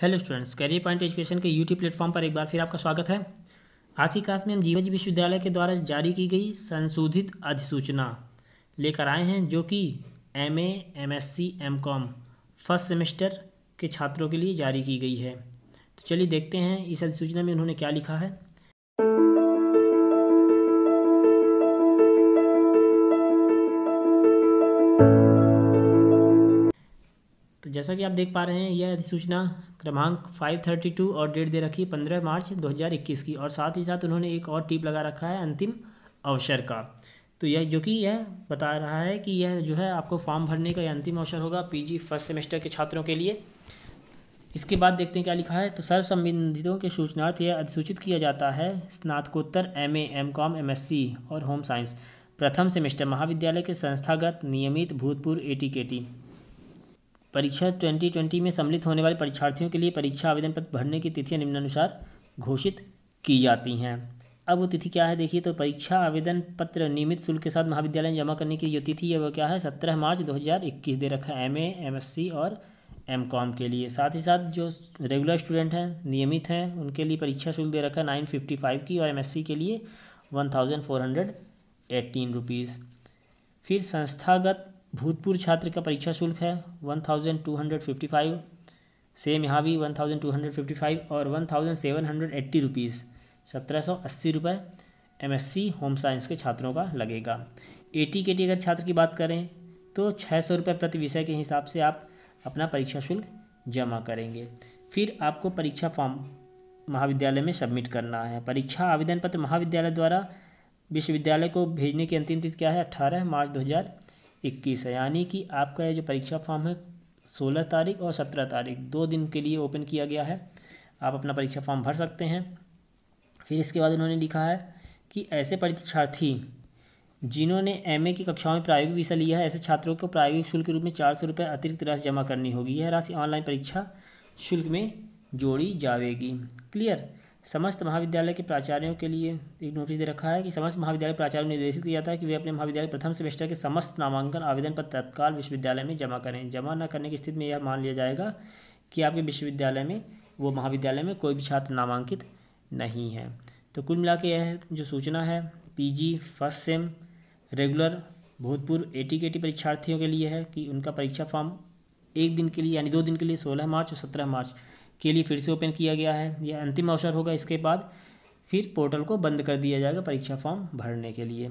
hello students career point education के YouTube platform पर एक बार फिर आपका स्वागत है आज की क्लास में हम जीवाजी विश्वविद्यालय के द्वारा जारी की गई संशोधित अधिसूचना लेकर आए हैं जो कि M A M S C M Com first semester के छात्रों के लिए जारी की गई है तो चलिए देखते हैं इस अधिसूचना में उन्होंने क्या लिखा है जैसा कि आप देख पा रहे हैं यह अधिसूचना क्रमांक 532 और डेट दे रखी है 15 मार्च 2021 की और साथ ही साथ उन्होंने एक और टिप लगा रखा है अंतिम अवसर का तो यह जो कि यह बता रहा है कि यह जो है आपको फॉर्म भरने का यह अंतिम अवसर होगा पीजी फर्स्ट सेमेस्टर के छात्रों के लिए इसके बाद देखते हैं क्या लिखा है तो सर संबंधितों के सूचनार्थ यह अधिसूचित किया जाता है स्नातकोत्तर M A M Com M S C और होम साइंस प्रथम सेमेस्टर महाविद्यालय के संस्थागत नियमित भूतपूर्व ए टी के टी परीक्षा 2020 में सम्मिलित होने वाले परीक्षार्थियों के लिए परीक्षा आवेदन पत्र भरने की तिथियाँ निम्नानुसार घोषित की जाती हैं अब वो तिथि क्या है देखिए तो परीक्षा आवेदन पत्र नियमित शुल्क के साथ महाविद्यालय में जमा करने की जो तिथि है वह क्या है सत्रह मार्च इक्कीस दे रखा है एम सी और एम कॉम के लिए साथ ही साथ जो रेगुलर स्टूडेंट हैं नियमित हैं उनके लिए परीक्षा शुल्क दे रखा है नाइन फिफ्टी फाइव की और एम के लिए one thousand four hundred eighteen rupees फिर संस्थागत भूतपूर्व छात्र का परीक्षा शुल्क है one thousand two hundred fifty five same यहाँ भी one thousand two hundred fifty five और one thousand seven hundred eighty rupees सत्रह सौ अस्सी रुपये M S C home science के छात्रों का लगेगा ए टी के टी अगर छात्र की बात करें तो छः सौ रुपये प्रति विषय के हिसाब से आप अपना परीक्षा शुल्क जमा करेंगे फिर आपको परीक्षा फॉर्म महाविद्यालय में सबमिट करना है परीक्षा आवेदन पत्र महाविद्यालय द्वारा विश्वविद्यालय को भेजने की अंतिम तिथि क्या है अट्ठारह मार्च दो हज़ार इक्कीस है यानी कि आपका ये जो परीक्षा फॉर्म है सोलह तारीख और सत्रह तारीख दो दिन के लिए ओपन किया गया है आप अपना परीक्षा फॉर्म भर सकते हैं फिर इसके बाद उन्होंने लिखा है कि ऐसे परीक्षार्थी जिन्होंने एमए की कक्षाओं में प्रायोगिक विषय लिया है ऐसे छात्रों को प्रायोगिक शुल्क के रूप में चार सौ रुपये अतिरिक्त राशि जमा करनी होगी यह राशि ऑनलाइन परीक्षा शुल्क में जोड़ी जाएगी क्लियर समस्त महाविद्यालय के प्राचार्यों के लिए एक नोटिस दे रखा है कि समस्त महाविद्यालय प्राचार्य निर्देशित किया जाता है कि वे अपने महाविद्यालय प्रथम सेमेस्टर के समस्त नामांकन आवेदन पत्र तत्काल विश्वविद्यालय में जमा करें जमा न करने की स्थिति में यह मान लिया जाएगा कि आपके विश्वविद्यालय में वो महाविद्यालय में कोई भी छात्र नामांकित नहीं है तो कुल मिला के यह जो सूचना है जी फर्स्ट सेम रेगुलर भूतपूर्व एटी के टी परीक्षार्थियों के लिए है कि उनका परीक्षा फॉर्म एक दिन के लिए यानी दो दिन के लिए सोलह मार्च और सत्रह मार्च के लिए फिर से ओपन किया गया है यह अंतिम अवसर होगा इसके बाद फिर पोर्टल को बंद कर दिया जाएगा परीक्षा फॉर्म भरने के लिए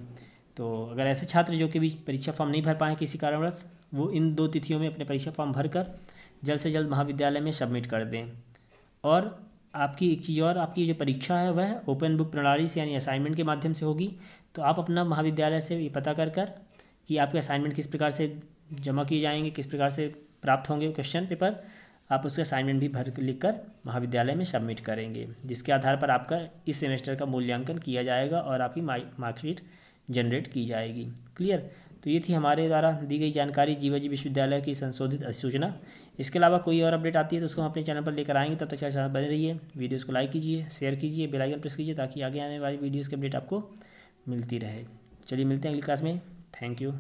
तो अगर ऐसे छात्र जो कि भी परीक्षा फॉर्म नहीं भर पाए किसी कारणवश वो इन दो तिथियों में अपने परीक्षा फॉर्म भरकर जल्द से जल्द महाविद्यालय में सबमिट कर दें और आपकी एक चीज़ और आपकी जो परीक्षा है वह ओपन बुक प्रणाली से यानी असाइनमेंट के माध्यम से होगी तो आप अपना महाविद्यालय से ये पता कर कर कि आपके असाइनमेंट किस प्रकार से जमा किए जाएंगे किस प्रकार से प्राप्त होंगे क्वेश्चन पेपर आप उसके असाइनमेंट भी भर लिख कर महाविद्यालय में सबमिट करेंगे जिसके आधार पर आपका इस सेमेस्टर का मूल्यांकन किया जाएगा और आपकी मार्कशीट जनरेट की जाएगी क्लियर तो ये थी हमारे द्वारा दी गई जानकारी जीवाजी विश्वविद्यालय की संशोधित अधिसूचना इसके अलावा कोई और अपडेट आती है तो उसको हम अपने चैनल पर लेकर आएंगे तब तक चैनल बने रहिए वीडियोज़ को लाइक कीजिए शेयर कीजिए आइकन प्रेस कीजिए ताकि आगे आने वाली वीडियोज़ की अपडेट आपको मिलती रहे चलिए मिलते हैं अगली क्लास में थैंक यू